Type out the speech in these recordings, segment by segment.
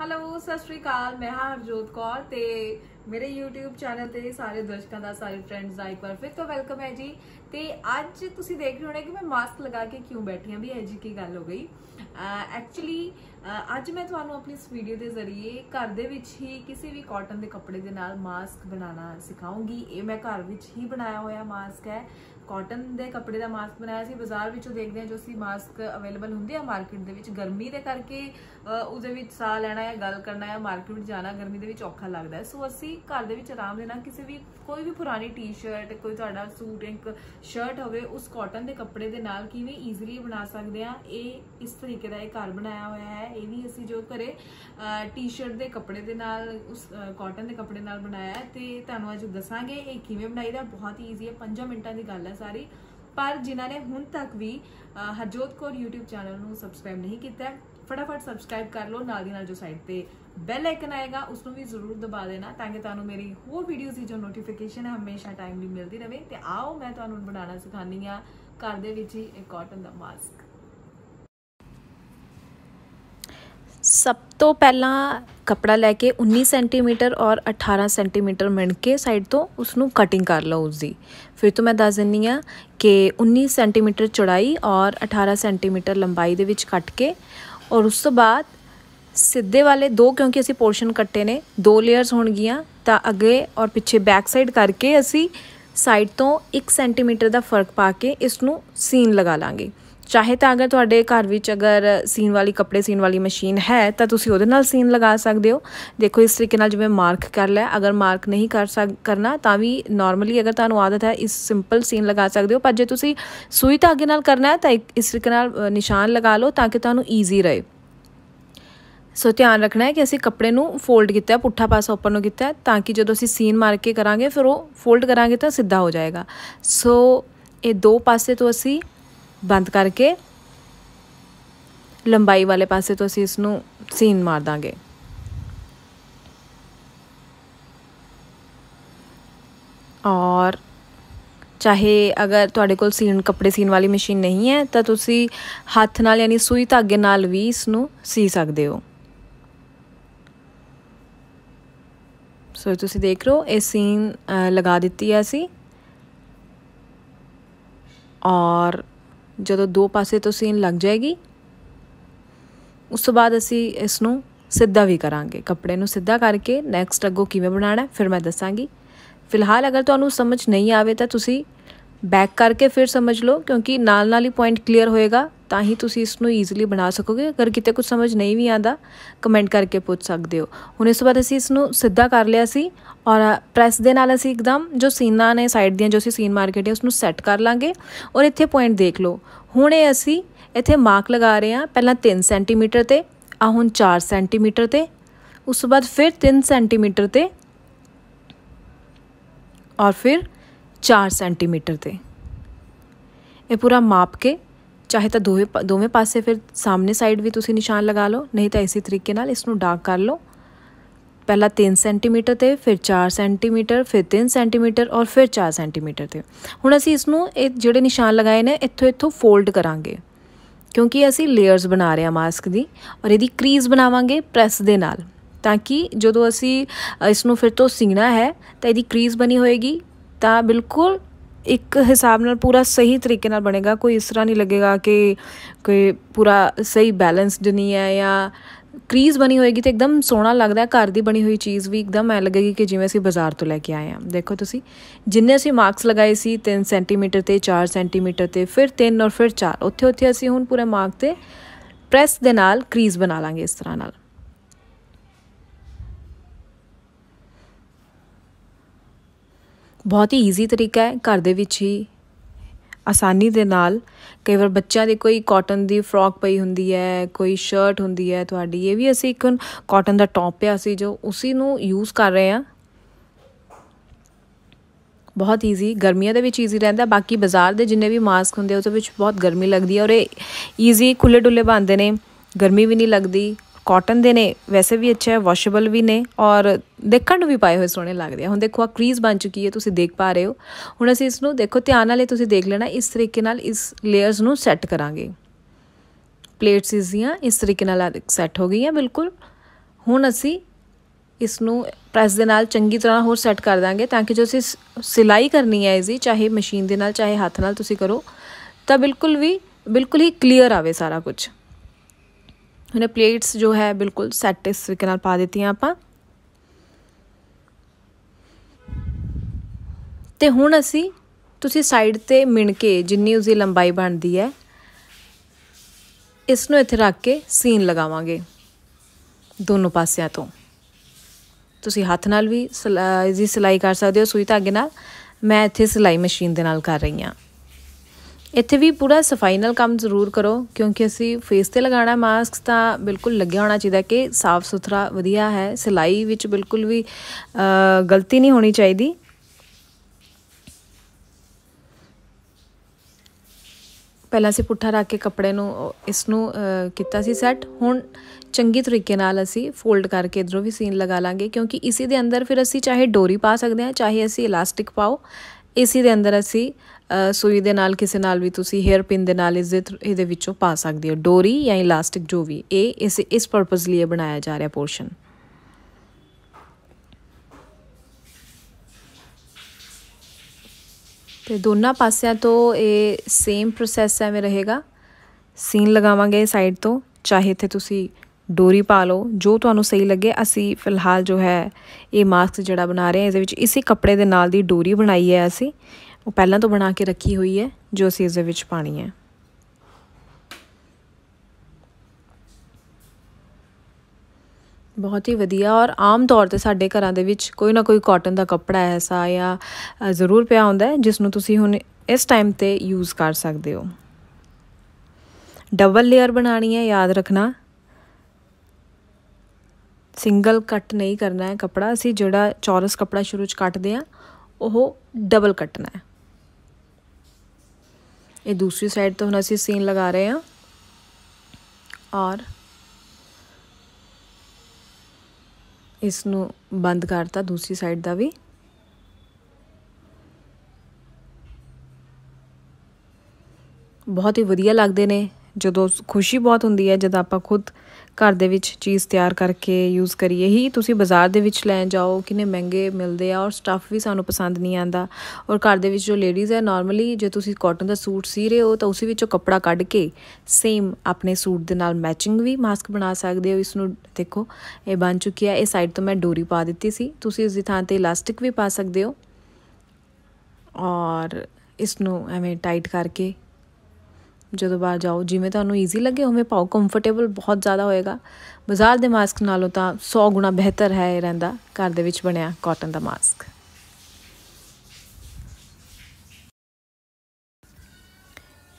hello ਸਤਿ ਸ਼੍ਰੀ ਅਕਾਲ ਮੈਂ ਹਾਂ ਹਰਜੋਤ ਕੌਰ ਤੇ ਮੇਰੇ YouTube ਚੈਨਲ ਤੇ ਸਾਰੇ ਦਰਸ਼ਕਾਂ ਦਾ ਸਾਰੇ ਫਰੈਂਡਸ ਦਾ ਇੱਕ ਫਿਰ ਤੋਂ ਵੈਲਕਮ ਹੈ ਜੀ ਤੇ ਅੱਜ ਤੁਸੀਂ ਦੇਖ ਰਹੇ ਹੋਣੇ ਕਿ ਮੈਂ ਮਾਸਕ ਲਗਾ ਕੇ ਕਿਉਂ ਬੈਠੀ ਆ ਵੀ ਐਜੀ ਜੀ ਕੀ ਗੱਲ ਹੋ ਗਈ ਐਕਚੁਅਲੀ ਅੱਜ ਮੈਂ ਤੁਹਾਨੂੰ ਆਪਣੀ ਇਸ ਵੀਡੀਓ ਦੇ ਜ਼ਰੀਏ ਘਰ ਦੇ ਵਿੱਚ ਹੀ ਕਿਸੇ ਵੀ ਕਾਟਨ ਦੇ ਕੱਪੜੇ ਦੇ ਨਾਲ ਮਾਸਕ ਬਣਾਉਣਾ ਸਿਖਾਉਂਗੀ ਇਹ ਮੈਂ ਘਰ ਵਿੱਚ ਹੀ ਬਣਾਇਆ ਹੋਇਆ ਮਾਸਕ ਹੈ ਕਾਟਨ ਦੇ ਕੱਪੜੇ ਦਾ ਮਾਸਕ ਬਣਾਇਆ ਸੀ ਬਾਜ਼ਾਰ ਵਿੱਚੋਂ ਦੇਖਦੇ ਆ ਜੋ ਸੀ ਮਾਸਕ ਅਵੇਲੇਬਲ ਹੁੰਦੇ ਆ ਮਾਰਕੀਟ ਦੇ ਵਿੱਚ ਗਰਮੀ ਦੇ ਕਰਕੇ ਉਹਦੇ ਵਿੱਚ ਸਾਹ ਲੈਣਾ ਹੈ ਗੱਲ ਕਰਨਾ ਹੈ ਮਾਰਕੀਟ ਜਾਣਾ ਗਰਮੀ ਦੇ ਵਿੱਚ ਔਖਾ ਲੱਗਦਾ ਹੈ ਸੋ ਅਸੀਂ ਘਰ ਦੇ ਵਿੱਚ ਆਰਾਮ ਦੇ ਨਾਲ ਕਿਸੇ ਵੀ ਕੋਈ ਵੀ ਪੁਰਾਣੀ ਟੀ-ਸ਼ਰਟ ਕੋਈ ਤੁਹਾਡਾ ਸੂਟ ਇੱਕ ਸ਼ਰਟ ਹੋਵੇ ਉਸ ਕਾਟਨ ਦੇ ਕੱਪੜੇ ਦੇ ਨਾਲ ਕਿਵੇਂ ਈਜ਼ੀਲੀ ਬਣਾ ਸਕਦੇ ਆ ਇਹ ਇਸ ਤਰੀਕੇ ਦਾ ਇਹ ਘਰ ਬਣਾਇਆ ਹੋਇਆ ਹੈ ਇਹ ਵੀ ਅਸੀਂ ਜੋ ਘਰੇ ਟੀ-ਸ਼ਰਟ ਦੇ ਕੱਪੜੇ ਦੇ ਨਾਲ ਉਸ ਕਾਟਨ ਦੇ ਕੱਪੜੇ ਨਾਲ ਬਣਾਇਆ ਤੇ ਤੁਹਾਨੂੰ ਅੱਜ ਦੱਸਾਂਗੇ ਇਹ ਕਿਵੇਂ ਬਣਾਈਦਾ ਬਹੁਤ ਈਜ਼ੀ ਹੈ 5 ਮਿੰਟਾਂ ਦੀ ਗੱਲ ਹੈ ਹੈ ਸਾਰੀ ਪਰ ਜਿਨ੍ਹਾਂ ਨੇ ਹੁਣ ਤੱਕ ਵੀ ਹਰਜੋਤ ਕੌਰ YouTube ਚੈਨਲ ਨੂੰ ਸਬਸਕ੍ਰਾਈਬ ਨਹੀਂ ਕੀਤਾ ਫਟਾਫਟ ਸਬਸਕ੍ਰਾਈਬ ਕਰ ਲਓ ਨਾਲ ਦੀ ਨਾਲ ਜੋ ਸਾਈਡ ਤੇ ਬੈਲ ਆਈਕਨ ਆਏਗਾ ਉਸ ਨੂੰ ਵੀ ਜ਼ਰੂਰ ਦਬਾ ਦੇਣਾ ਤਾਂ ਕਿ ਤੁਹਾਨੂੰ ਮੇਰੀ ਹੋਰ ਵੀਡੀਓਜ਼ ਦੀ ਜੋ ਨੋਟੀਫਿਕੇਸ਼ਨ ਹੈ ਹਮੇਸ਼ਾ ਟਾਈਮਲੀ ਮਿਲਦੀ ਰਹੇ ਤੇ ਆਓ ਮੈਂ ਤੁਹਾਨੂੰ ਬਣਾਉਣਾ ਸਿਖਾਣੀ ਆ ਘਰ ਦੇ ਵਿੱਚ ਹੀ ਇੱਕ ਕਾਟਨ ਦਾ ਮਾਸਕ ਸਭ ਤੋਂ ਪਹਿਲਾਂ ਕਪੜਾ ਲੈ ਕੇ 19 ਸੈਂਟੀਮੀਟਰ ਔਰ 18 ਸੈਂਟੀਮੀਟਰ ਮਿਣ ਕੇ ਸਾਈਡ ਤੋਂ ਉਸ ਨੂੰ ਕਟਿੰਗ ਕਰ ਲਓ ਉਸ ਦੀ ਫਿਰ ਤੋਂ ਮੈਂ ਦੱਸ ਦਿੰਨੀ ਆ ਕਿ 19 ਸੈਂਟੀਮੀਟਰ ਚੌੜਾਈ ਔਰ 18 ਸੈਂਟੀਮੀਟਰ ਲੰਬਾਈ ਦੇ ਵਿੱਚ ਕੱਟ ਕੇ ਔਰ ਉਸ ਤੋਂ ਬਾਅਦ ਸਿੱਧੇ ਵਾਲੇ ਦੋ ਕਿਉਂਕਿ ਅਸੀਂ ਪੋਰਸ਼ਨ ਕੱਟੇ ਨੇ ਦੋ ਲੇਅਰਸ ਹੋਣਗੀਆਂ ਤਾਂ ਅੱਗੇ ਔਰ ਪਿੱਛੇ ਬੈਕ ਸਾਈਡ ਕਰਕੇ ਅਸੀਂ ਸਾਈਡ ਤੋਂ 1 ਸੈਂਟੀਮੀਟਰ ਦਾ ਫਰਕ ਪਾ ਕੇ ਇਸ ਨੂੰ ਸੀਨ ਲਗਾ ਲਾਂਗੇ ਚਾਹੇ ਤਾਂ ਅਗਰ ਤੁਹਾਡੇ ਘਰ ਵਿੱਚ ਅਗਰ ਸੀਨ ਵਾਲੀ ਕੱਪੜੇ ਸੀਨ ਵਾਲੀ ਮਸ਼ੀਨ ਹੈ ਤਾਂ ਤੁਸੀਂ ਉਹਦੇ ਨਾਲ ਸੀਨ ਲਗਾ ਸਕਦੇ ਹੋ ਦੇਖੋ ਇਸ ਤਰੀਕੇ ਨਾਲ ਜਿਵੇਂ ਮਾਰਕ ਕਰ ਲਿਆ ਅਗਰ ਮਾਰਕ ਨਹੀਂ ਕਰ ਸਕ ਕਰਨਾ ਤਾਂ ਵੀ ਨਾਰਮਲੀ ਅਗਰ ਤੁਹਾਨੂੰ ਆਦਤ ਹੈ ਇਸ ਸਿੰਪਲ ਸੀਨ ਲਗਾ ਸਕਦੇ ਹੋ ਪਰ ਜੇ ਤੁਸੀਂ ਸੂਈ ਧਾਗੇ ਨਾਲ ਕਰਨਾ ਹੈ ਤਾਂ ਇਸ ਤਰੀਕੇ ਨਾਲ ਨਿਸ਼ਾਨ ਲਗਾ ਲਓ ਤਾਂ ਕਿ ਤੁਹਾਨੂੰ ਈਜ਼ੀ ਰਹੇ ਸੋ ਧਿਆਨ ਰੱਖਣਾ ਹੈ ਕਿ ਅਸੀਂ ਕੱਪੜੇ ਨੂੰ ਫੋਲਡ ਕੀਤਾ ਪੁੱਠਾ ਪਾਸਾ ਉੱਪਰ ਨੂੰ ਕੀਤਾ ਤਾਂ ਕਿ ਜਦੋਂ ਅਸੀਂ ਸੀਨ ਮਾਰ ਕੇ ਕਰਾਂਗੇ ਫਿਰ ਉਹ ਫੋਲਡ ਕਰਾਂਗੇ ਤਾਂ ਸਿੱਧਾ ਹੋ ਜਾਏਗਾ ਸੋ ਇਹ ਦੋ ਪਾਸੇ ਤੋਂ ਅਸੀਂ ਬੰਦ ਕਰਕੇ ਲੰਬਾਈ ਵਾਲੇ ਪਾਸੇ ਤੋਂ ਅਸੀਂ ਇਸ ਨੂੰ ਸੀਨ ਮਾਰ ਦਾਂਗੇ ਔਰ ਚਾਹੇ ਅਗਰ ਤੁਹਾਡੇ ਕੋਲ ਸੀਨ ਕੱਪੜੇ ਸੀਨ ਵਾਲੀ ਮਸ਼ੀਨ ਨਹੀਂ ਹੈ ਤਾਂ ਤੁਸੀਂ ਹੱਥ ਨਾਲ ਯਾਨੀ ਸੂਈ ਧਾਗੇ ਨਾਲ ਵੀ ਇਸ ਨੂੰ ਸੀ ਸਕਦੇ ਹੋ ਸੋ ਤੁਸੀਂ ਦੇਖ ਰਹੇ ਹੋ ਇਹ ਸੀਨ ਲਗਾ ਦਿੱਤੀ ਹੈ ਅਸੀਂ ਔਰ ਜਦੋਂ ਦੋ ਪਾਸੇ ਤੋਂ ਸੀਨ ਲੱਗ ਜਾਏਗੀ ਉਸ ਤੋਂ ਬਾਅਦ ਅਸੀਂ ਇਸ ਨੂੰ ਸਿੱਧਾ ਵੀ ਕਰਾਂਗੇ ਕੱਪੜੇ ਨੂੰ ਸਿੱਧਾ ਕਰਕੇ ਨੈਕਸਟ ਅੱਗੋਂ ਕਿਵੇਂ ਬਣਾਣਾ ਫਿਰ ਮੈਂ ਦੱਸਾਂਗੀ ਫਿਲਹਾਲ ਅਗਰ ਤੁਹਾਨੂੰ ਸਮਝ ਨਹੀਂ ਆਵੇ ਤਾਂ ਤੁਸੀਂ ਬੈਕ ਕਰਕੇ ਫਿਰ ਸਮਝ ਲਓ ਕਿਉਂਕਿ ਨਾਲ ਨਾਲ ਹੀ ਪੁਆਇੰਟ ਕਲੀਅਰ ਹੋਏਗਾ ਤਾਂ ਹੀ ਤੁਸੀਂ ਇਸ ਨੂੰ ਈਜ਼ੀਲੀ ਬਣਾ ਸਕੋਗੇ ਅਗਰ ਕਿਤੇ ਕੁਝ ਸਮਝ ਨਹੀਂ ਵੀ ਆਂਦਾ ਕਮੈਂਟ ਕਰਕੇ ਪੁੱਛ ਸਕਦੇ ਹੋ ਹੁਣ ਇਸ ਤੋਂ ਬਾਅਦ ਅਸੀਂ ਇਸ ਨੂੰ ਸਿੱਧਾ ਕਰ ਲਿਆ ਸੀ ਔਰ ਪ੍ਰੈਸ ਦੇ ਨਾਲ ਅਸੀਂ ਇੱਕਦਮ ਜੋ ਸੀਨਾ ਨੇ ਸਾਈਡ ਦੀਆਂ ਜੋ ਅਸੀਂ ਸੀਨ ਮਾਰ ਹੈ ਉਸ ਨੂੰ ਸੈੱਟ ਕਰ ਲਾਂਗੇ ਔਰ ਇੱਥੇ ਪੁਆਇੰਟ ਦੇਖ ਲਓ ਹੁਣ ਇਹ ਅਸੀਂ ਇੱਥੇ ਮਾਰਕ ਲਗਾ ਰਹੇ ਹਾਂ ਪਹਿਲਾਂ 3 ਸੈਂਟੀਮੀਟਰ ਤੇ ਆ ਹੁਣ 4 ਸੈਂਟੀਮੀਟਰ ਤੇ ਉਸ ਤੋਂ ਬਾਅਦ ਫਿਰ 3 ਸੈਂਟੀਮੀਟਰ ਤੇ ਔਰ ਫਿਰ 4 ਸੈਂਟੀਮੀਟਰ ਤੇ ਇਹ ਪੂਰਾ ਮਾਪ ਕੇ ਚਾਹੇ ਤਾਂ ਦੋਵੇਂ ਦੋਵੇਂ ਪਾਸੇ ਫਿਰ ਸਾਹਮਣੇ ਸਾਈਡ ਵੀ ਤੁਸੀਂ ਨਿਸ਼ਾਨ ਲਗਾ ਲਓ ਨਹੀਂ ਤਾਂ ਇਸੇ ਤਰੀਕੇ ਨਾਲ ਇਸ ਨੂੰ ਡਾਰਕ ਕਰ ਲਓ ਪਹਿਲਾਂ 3 ਸੈਂਟੀਮੀਟਰ ਤੇ ਫਿਰ 4 ਸੈਂਟੀਮੀਟਰ ਫਿਰ 3 ਸੈਂਟੀਮੀਟਰ ਔਰ ਫਿਰ 4 ਸੈਂਟੀਮੀਟਰ ਤੇ ਹੁਣ ਅਸੀਂ ਇਸ ਨੂੰ ਇਹ ਜਿਹੜੇ ਨਿਸ਼ਾਨ ਲਗਾਏ ਨੇ ਇੱਥੋਂ ਇੱਥੋਂ ਫੋਲਡ ਕਰਾਂਗੇ ਕਿਉਂਕਿ ਅਸੀਂ ਲੇਅਰਸ ਬਣਾ ਰਹੇ ਹਾਂ ਮਾਸਕ ਦੀ ਔਰ ਇਹਦੀ ਕਰੀਜ਼ ਬਣਾਵਾਂਗੇ ਪ੍ਰੈਸ ਦੇ ਨਾਲ ਤਾਂ ਕਿ ਜਦੋਂ ਅਸੀਂ ਇਸ ਨੂੰ ਫਿਰ ਤੋਂ ਸੀਣਾ ਹੈ ਤਾਂ ਇਹਦੀ ਕਰੀਜ਼ ਬਣੀ ਹੋਏਗੀ ਤਾਂ ਬਿਲਕੁਲ ਇੱਕ ਹਿਸਾਬ ਨਾਲ ਪੂਰਾ ਸਹੀ ਤਰੀਕੇ ਨਾਲ ਬਣੇਗਾ ਕੋਈ ਇਸ ਤਰ੍ਹਾਂ ਨਹੀਂ ਲੱਗੇਗਾ ਕਿ ਕੋਈ ਪੂਰਾ ਸਹੀ ਬੈਲੈਂਸਡ ਨਹੀਂ ਹੈ ਜਾਂ ਕ੍ਰੀਜ਼ ਬਣੀ ਹੋਏਗੀ ਤੇ ਇੱਕਦਮ ਸੋਹਣਾ ਲੱਗਦਾ ਘਰ ਦੀ ਬਣੀ ਹੋਈ ਚੀਜ਼ ਵੀ ਇੱਕਦਮ ਐ ਲੱਗੇਗੀ ਕਿ ਜਿਵੇਂ ਅਸੀਂ ਬਾਜ਼ਾਰ ਤੋਂ ਲੈ ਕੇ ਆਏ ਆ ਦੇਖੋ ਤੁਸੀਂ ਜਿੰਨੇ ਅਸੀਂ ਮਾਰਕਸ ਲਗਾਏ ਸੀ 3 ਸੈਂਟੀਮੀਟਰ ਤੇ 4 ਸੈਂਟੀਮੀਟਰ ਤੇ ਫਿਰ 3 ਔਰ ਫਿਰ 4 ਉੱਥੇ ਉੱਥੇ ਅਸੀਂ ਹੁਣ ਪੂਰੇ ਮਾਰਕ ਤੇ ਪ੍ਰੈਸ ਦੇ ਨਾਲ ਕ੍ਰੀਜ਼ ਬਣਾ ਲਾਂਗੇ ਇਸ ਤਰ੍ਹਾਂ ਨਾਲ ਬਹੁਤ ਹੀ ਈਜ਼ੀ ਤਰੀਕਾ ਹੈ ਘਰ ਦੇ ਵਿੱਚ ਹੀ ਆਸਾਨੀ ਦੇ ਨਾਲ ਕਈ ਵਾਰ ਬੱਚਿਆਂ ਦੀ ਕੋਈ ਕਾਟਨ ਦੀ ਫਰੋਕ ਪਈ ਹੁੰਦੀ ਹੈ ਕੋਈ ਸ਼ਰਟ ਹੁੰਦੀ ਹੈ ਤੁਹਾਡੀ ਇਹ ਵੀ ਅਸੀਂ ਇੱਕ ਕਾਟਨ ਦਾ ਟੌਪ ਪਿਆ ਸੀ ਜੋ ਉਸੇ ਨੂੰ ਯੂਜ਼ ਕਰ ਰਹੇ ਹਾਂ ਬਹੁਤ ਈਜ਼ੀ ਗਰਮੀਆਂ ਦੇ ਵਿੱਚ ਈਜ਼ੀ ਰਹਿੰਦਾ ਬਾਕੀ ਬਾਜ਼ਾਰ ਦੇ ਜਿੰਨੇ ਵੀ ਮਾਸਕ ਹੁੰਦੇ ਉਹਦੇ ਵਿੱਚ ਬਹੁਤ ਗਰਮੀ ਲੱਗਦੀ ਹੈ ਔਰ ਇਹ ਈਜ਼ੀ ਖੁੱਲੇ ਡੁੱਲੇ ਬੰਦੇ ਨੇ ਗਰਮੀ ਵੀ ਨਹੀਂ ਲੱਗਦੀ ਕਾਟਨ ਦੇ ਨੇ ਵੈਸੇ ਵੀ ਅੱਛਾ ਹੈ ਵਾਸ਼ੇਬਲ ਵੀ ਨੇ ਔਰ ਦੇਖਣ ਨੂੰ ਵੀ ਪਾਏ ਹੋਏ ਸੋਹਣੇ ਲੱਗਦੇ ਆ ਹੁਣ ਦੇਖੋ ਆ ਕ੍ਰੀਜ਼ ਬਣ ਚੁੱਕੀ ਹੈ ਤੁਸੀਂ ਦੇਖ ਪਾ ਰਹੇ ਹੋ ਹੁਣ ਅਸੀਂ ਇਸ ਨੂੰ ਦੇਖੋ ਧਿਆਨ ਨਾਲ ਤੁਸੀਂ ਦੇਖ ਲੈਣਾ ਇਸ ਤਰੀਕੇ ਨਾਲ ਇਸ ਲੇਅਰਸ ਨੂੰ ਸੈੱਟ ਕਰਾਂਗੇ ਪਲੇਟਸ ਇਸ ਦੀਆਂ ਇਸ ਤਰੀਕੇ ਨਾਲ ਸੈੱਟ ਹੋ ਗਈਆਂ ਬਿਲਕੁਲ ਹੁਣ ਅਸੀਂ ਇਸ ਨੂੰ ਪ੍ਰੈਸ ਦੇ ਨਾਲ ਚੰਗੀ ਤਰ੍ਹਾਂ ਹੋਰ ਸੈੱਟ ਕਰ ਦਾਂਗੇ ਤਾਂ ਕਿ ਜੋ ਅਸੀਂ ਸਿਲਾਈ ਕਰਨੀ ਹੈ ਇਸੀ ਚਾਹੇ ਮਸ਼ੀਨ ਦੇ ਨਾਲ ਚਾਹੇ ਹੱਥ ਨਾਲ ਤੁਸੀਂ ਕਰੋ ਤਾਂ ਬਿਲਕੁਲ ਵੀ ਬਿਲਕੁਲ ਹੀ ਕਲੀਅਰ ਆਵੇ ਸਾਰਾ ਕੁਝ ਉਹਨੇ ਪਲੇਟਸ ਜੋ ਹੈ ਬਿਲਕੁਲ ਸੈਟ ਤਰੀਕੇ ਨਾਲ ਪਾ ਦਿੱਤੀਆਂ ਆਪਾਂ ਤੇ ਹੁਣ ਅਸੀਂ ਤੁਸੀਂ ਸਾਈਡ ਤੇ ਮਿਣ ਕੇ ਜਿੰਨੀ ਦੀ ਲੰਬਾਈ ਬਣਦੀ ਹੈ ਇਸ ਨੂੰ ਇੱਥੇ ਰੱਖ ਕੇ ਸੀਨ ਲਗਾਵਾਂਗੇ ਦੋਨੋਂ ਪਾਸਿਆਂ ਤੋਂ ਤੁਸੀਂ ਹੱਥ ਨਾਲ ਵੀ ਇਜ਼ੀ ਸਿਲਾਈ ਕਰ ਸਕਦੇ ਹੋ ਸੂਈ ਧਾਗੇ ਨਾਲ ਮੈਂ ਇੱਥੇ ਸਿਲਾਈ ਮਸ਼ੀਨ ਦੇ ਨਾਲ ਕਰ ਰਹੀ ਹਾਂ ਇੱਥੇ ਵੀ ਪੂਰਾ ਸਫਾਈ ਨਾਲ ਕੰਮ ਜ਼ਰੂਰ ਕਰੋ ਕਿਉਂਕਿ ਅਸੀਂ ਫੇਸ ਤੇ ਲਗਾਣਾ ਮਾਸਕ ਤਾਂ ਬਿਲਕੁਲ ਲੱਗਿਆ ਹੋਣਾ ਚਾਹੀਦਾ ਕਿ ਸਾਫ਼ ਸੁਥਰਾ ਵਧੀਆ ਹੈ ਸਿਲਾਈ ਵਿੱਚ ਬਿਲਕੁਲ ਵੀ ਗਲਤੀ ਨਹੀਂ ਹੋਣੀ ਚਾਹੀਦੀ ਪਹਿਲਾਂ ਅਸੀਂ ਪੁੱਠਾ ਰੱਖ ਕੇ ਕੱਪੜੇ ਨੂੰ ਇਸ ਨੂੰ ਕੀਤਾ ਸੀ ਸੈੱਟ ਹੁਣ ਚੰਗੀ ਤਰੀਕੇ ਨਾਲ ਅਸੀਂ ਫੋਲਡ ਕਰਕੇ ਇਧਰੋਂ ਵੀ ਸੀਨ ਲਗਾ ਲਾਂਗੇ ਕਿਉਂਕਿ ਇਸੇ ਦੇ ਅੰਦਰ ਫਿਰ ਅਸੀਂ ਚਾਹੇ ਡੋਰੀ ਪਾ ਸਕਦੇ ਹਾਂ ਚਾਹੇ ਅਸੀਂ ਇਲਾਸਟਿਕ ਪਾਓ ਇਸੇ ਦੇ ਅੰਦਰ ਅਸੀਂ ਸੂਈ ਦੇ ਨਾਲ ਕਿਸੇ ਨਾਲ ਵੀ ਤੁਸੀਂ ਹੇਅਰ ਪਿਨ ਦੇ ਨਾਲ ਇਸ ਦੇ ਇਹਦੇ ਵਿੱਚੋਂ ਪਾ ਸਕਦੇ ਹੋ ਡੋਰੀ ਜਾਂ ਇਲਾਸਟਿਕ ਜੋ ਵੀ ਇਹ ਇਸ ਇਸ ਪਰਪਸ ਲਈ ਬਣਾਇਆ ਜਾ ਰਿਹਾ ਪੋਰਸ਼ਨ ਤੇ ਦੋਨਾਂ ਪਾਸਿਆਂ ਤੋਂ ਇਹ ਸੇਮ ਪ੍ਰੋਸੈਸ ਐਵੇਂ ਰਹੇਗਾ ਸੀਨ ਲਗਾਵਾਂਗੇ ਸਾਈਡ ਤੋਂ ਚਾਹੇ ਤੇ ਤੁਸੀਂ ਡੋਰੀ ਪਾ ਲਓ ਜੋ ਤੁਹਾਨੂੰ ਸਹੀ ਲੱਗੇ ਅਸੀਂ ਫਿਲਹਾਲ ਜੋ ਹੈ ਇਹ ਮਾਸਕ ਜਿਹੜਾ ਬਣਾ ਰਹੇ ਹਾਂ ਇਸ ਦੇ ਵਿੱਚ ਇਸੇ ਕੱਪੜੇ ਦੇ ਨਾਲ ਦੀ ਡੋਰੀ ਬਣਾਈ ਹੈ ਅਸੀਂ ਉਹ ਪਹਿਲਾਂ ਤੋਂ ਬਣਾ ਕੇ ਰੱਖੀ ਹੋਈ ਹੈ ਜੋ ਅਸੀਂ ਇਸ ਦੇ ਵਿੱਚ ਪਾਣੀ ਹੈ ਬਹੁਤ ਹੀ ਵਧੀਆ ਔਰ ਆਮ ਤੌਰ ਤੇ ਸਾਡੇ ਘਰਾਂ ਦੇ ਵਿੱਚ ਕੋਈ ਨਾ ਕੋਈ ਕਾਟਨ ਦਾ ਕੱਪੜਾ ਐਸਾ ਜਾਂ ਜ਼ਰੂਰ ਪਿਆ ਹੁੰਦਾ ਹੈ ਜਿਸ ਨੂੰ ਤੁਸੀਂ ਹੁਣ ਇਸ ਟਾਈਮ ਤੇ ਯੂਜ਼ ਕਰ ਸਕਦੇ ਹੋ ਡਬਲ ਲੇਅਰ ਬਣਾਣੀ ਹੈ ਯਾਦ ਰੱਖਣਾ ਸਿੰਗਲ ਕੱਟ ਨਹੀਂ ਕਰਨਾ ਹੈ ਕਪੜਾ ਅਸੀਂ ਜਿਹੜਾ ਚੌਰਸ ਕਪੜਾ ਸ਼ੁਰੂ ਚ ਕੱਟਦੇ ਆ ਉਹ ਡਬਲ ਕੱਟਣਾ ਹੈ ਇਹ ਦੂਸਰੀ ਸਾਈਡ ਤੋਂ ਹੁਣ ਅਸੀਂ ਸੀਨ ਲਗਾ ਰਹੇ ਆ ਔਰ ਇਸ ਨੂੰ ਬੰਦ ਕਰਤਾ ਦੂਸਰੀ ਸਾਈਡ ਦਾ ਵੀ ਬਹੁਤ ਹੀ ਵਧੀਆ ਲੱਗਦੇ ਨੇ ਜਦੋਂ ਖੁਸ਼ੀ ਬਹੁਤ ਹੁੰਦੀ ਹੈ ਜਦ ਆਪਾਂ ਖੁਦ ਘਰ ਦੇ ਵਿੱਚ ਚੀਜ਼ ਤਿਆਰ ਕਰਕੇ ਯੂਜ਼ ਕਰੀਏ ਹੀ ਤੁਸੀਂ ਬਾਜ਼ਾਰ ਦੇ ਵਿੱਚ ਲੈ ਜਾਓ ਕਿੰਨੇ ਮਹਿੰਗੇ ਮਿਲਦੇ ਆ ਔਰ ਸਟੱਫ ਵੀ ਸਾਨੂੰ ਪਸੰਦ ਨਹੀਂ ਆਂਦਾ ਔਰ ਘਰ ਦੇ ਵਿੱਚ ਜੋ ਲੇਡੀਜ਼ ਹੈ ਨਾਰਮਲੀ ਜੇ ਤੁਸੀਂ ਕਾਟਨ ਦਾ ਸੂਟ ਸੀ ਰਹੇ ਹੋ ਤਾਂ ਉਸੇ ਵਿੱਚੋਂ ਕੱਪੜਾ ਕੱਢ ਕੇ ਸੇਮ ਆਪਣੇ ਸੂਟ ਦੇ ਨਾਲ ਮੈਚਿੰਗ ਵੀ ਮਾਸਕ ਬਣਾ ਸਕਦੇ ਹੋ ਇਸ ਨੂੰ ਦੇਖੋ ਇਹ ਬਣ ਚੁੱਕੀ ਹੈ ਇਹ ਸਾਈਡ ਤੋਂ ਮੈਂ ਡੋਰੀ ਪਾ ਦਿੱਤੀ ਸੀ ਤੁਸੀਂ ਇਸ ਦੀ ਥਾਂ ਤੇ ਇਲਾਸਟਿਕ ਵੀ ਪਾ ਸਕਦੇ ਹੋ ਔਰ ਇਸ ਨੂੰ ਐਵੇਂ ਟਾਈਟ ਕਰਕੇ ਜਦੋਂ ਬਾਹਰ ਜਾਓ ਜਿਵੇਂ ਤੁਹਾਨੂੰ ਈਜ਼ੀ ਲੱਗੇ ਉਵੇਂ ਪਾਓ ਕੰਫਰਟੇਬਲ ਬਹੁਤ ਜ਼ਿਆਦਾ ਹੋਏਗਾ ਬਾਜ਼ਾਰ ਦੇ ਮਾਸਕ ਨਾਲੋਂ ਤਾਂ 100 ਗੁਣਾ ਬਿਹਤਰ ਹੈ ਇਹ ਰਹਿੰਦਾ ਘਰ ਦੇ ਵਿੱਚ ਬਣਿਆ ਕਾਟਨ ਦਾ ਮਾਸਕ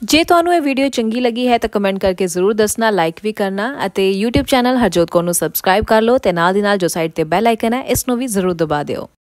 ਜੇ ਤੁਹਾਨੂੰ ਇਹ ਵੀਡੀਓ ਚੰਗੀ ਲੱਗੀ ਹੈ ਤਾਂ ਕਮੈਂਟ ਕਰਕੇ ਜ਼ਰੂਰ ਦੱਸਣਾ ਲਾਈਕ ਵੀ ਕਰਨਾ ਅਤੇ YouTube ਚੈਨਲ ਹਰਜੋਤ ਕੋ ਨੂੰ ਸਬਸਕ੍ਰਾਈਬ ਕਰ ਲਓ ਤੇ ਨਾਲ ਦੀ ਨਾਲ ਜੋ ਸਾਈਡ ਤੇ ਬੈਲ ਆਈਕਨ ਹੈ ਇਸ ਨੂੰ ਵੀ ਜ਼ਰੂਰ ਦਬਾ ਦਿਓ